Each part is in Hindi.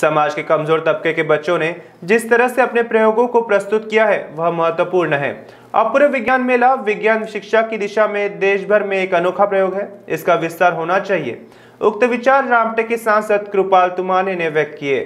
समाज के कमजोर तबके के बच्चों ने जिस तरह से अपने प्रयोगों को प्रस्तुत किया है वह महत्वपूर्ण है अपूर्व विज्ञान मेला विज्ञान शिक्षा की दिशा में देश भर में एक अनोखा प्रयोग है इसका विस्तार होना चाहिए उक्त विचार रामटे के सांसद कृपाल तुमाने ने व्यक्त किए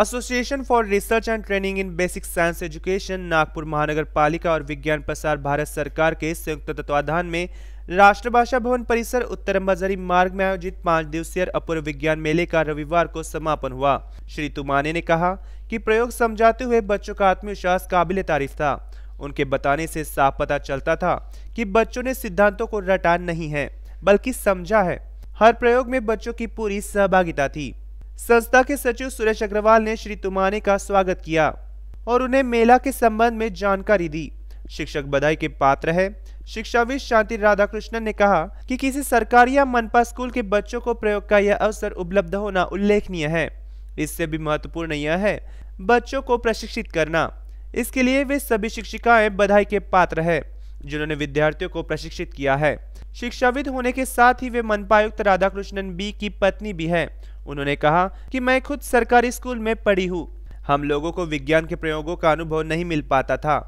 association for research and training in basic science education Nagpur Mahanagar Palika और विज्ञान प्रसार भारत सरकार के संयुक्त तत्वाधान में राष्ट्रभाषा भवन परिसर उत्तर अंबाझरी मार्ग में आयोजित पांच दिवसीय अपूर्व विज्ञान मेले का रविवार को समापन हुआ श्री तुमाने ने कहा कि प्रयोग समझाते हुए बच्चों का आत्मविश्वास काबिल तारीफ था उनके बताने से साफ पता चलता था कि बच्चों ने सिद्धांतों को रटा नहीं है बल्कि समझा है हर प्रयोग में बच्चों की पूरी सहभागिता थी संस्था के सचिव सुरेश अग्रवाल ने श्री तुमाने का स्वागत किया और उन्हें मेला के संबंध में जानकारी दी शिक्षक बधाई के पात्र है शिक्षाविद शांति राधाकृष्णन ने कहा कि किसी सरकारी या मनपा स्कूल के बच्चों को प्रयोग का यह अवसर उपलब्ध होना उल्लेखनीय है इससे भी महत्वपूर्ण यह है बच्चों को प्रशिक्षित करना इसके लिए वे सभी शिक्षिकाएं बधाई के पात्र है जिन्होंने विद्यार्थियों को प्रशिक्षित किया है शिक्षाविद होने के साथ ही वे मनपायुक्त राधाकृष्णन बी की पत्नी भी है उन्होंने कहा कि मैं खुद सरकारी स्कूल में पढ़ी हूँ हम लोगों को विज्ञान के प्रयोगों का अनुभव नहीं मिल पाता था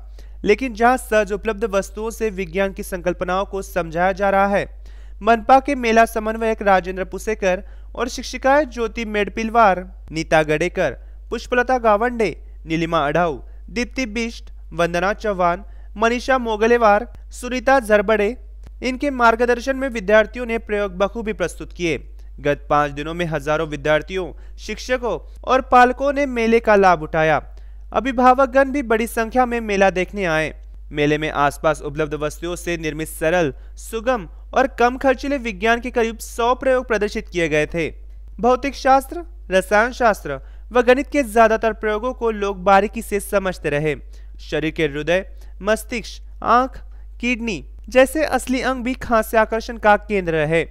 लेकिन जहां सहज उपलब्ध वस्तुओं से विज्ञान की संकल्पनाओं को समझाया जा रहा है मनपा के मेला समन्वयक राजेंद्र पुसेकर और शिक्षिकाएं ज्योति मेडपिलवार नीता गडेकर पुष्पलता गावंडे नीलिमा अढ़ाऊ दीप्ति बिष्ट वंदना चौहान मनीषा मोगलेवार सुनीता जरबड़े इनके मार्गदर्शन में विद्यार्थियों ने प्रयोग बखूबी प्रस्तुत किए गत पांच दिनों में हजारों विद्यार्थियों शिक्षकों और पालकों ने मेले का लाभ उठाया अभिभावकगण भी बड़ी संख्या में मेला देखने आए मेले में आसपास उपलब्ध वस्तुओं से निर्मित सरल सुगम और कम खर्चीले विज्ञान के करीब सौ प्रयोग प्रदर्शित किए गए थे भौतिक शास्त्र रसायन शास्त्र व गणित के ज्यादातर प्रयोगों को लोग बारीकी से समझते रहे शरीर के हृदय मस्तिष्क आंख किडनी जैसे असली अंग भी खास आकर्षण का केंद्र रहे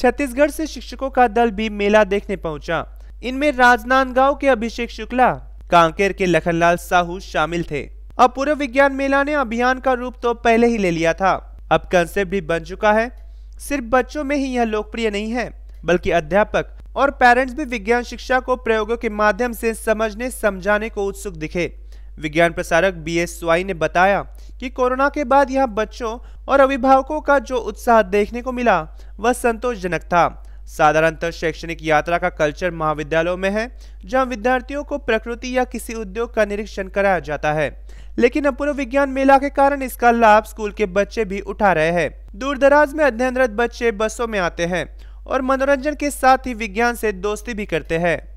छत्तीसगढ़ से शिक्षकों का दल भी मेला देखने पहुंचा इनमें राजनांदगांव के अभिषेक शुक्ला कांकेर के लखनलाल साहू शामिल थे अब पूर्व विज्ञान मेला ने अभियान का रूप तो पहले ही ले लिया था अब कंसेप्ट भी बन चुका है सिर्फ बच्चों में ही यह लोकप्रिय नहीं है बल्कि अध्यापक और पेरेंट्स भी विज्ञान शिक्षा को प्रयोगों के माध्यम से समझने समझाने को उत्सुक दिखे विज्ञान प्रसारक बी एस स्वाई ने बताया कि कोरोना के बाद यहाँ बच्चों और अभिभावकों का जो उत्साह देखने को मिला वह संतोषजनक था साधारणतः शैक्षणिक यात्रा का कल्चर महाविद्यालयों में है जहां विद्यार्थियों को प्रकृति या किसी उद्योग का निरीक्षण कराया जाता है लेकिन अपूर्व विज्ञान मेला के कारण इसका लाभ स्कूल के बच्चे भी उठा रहे हैं दूर दराज में अध्ययनरत बच्चे बसों में आते हैं और मनोरंजन के साथ ही विज्ञान से दोस्ती भी करते हैं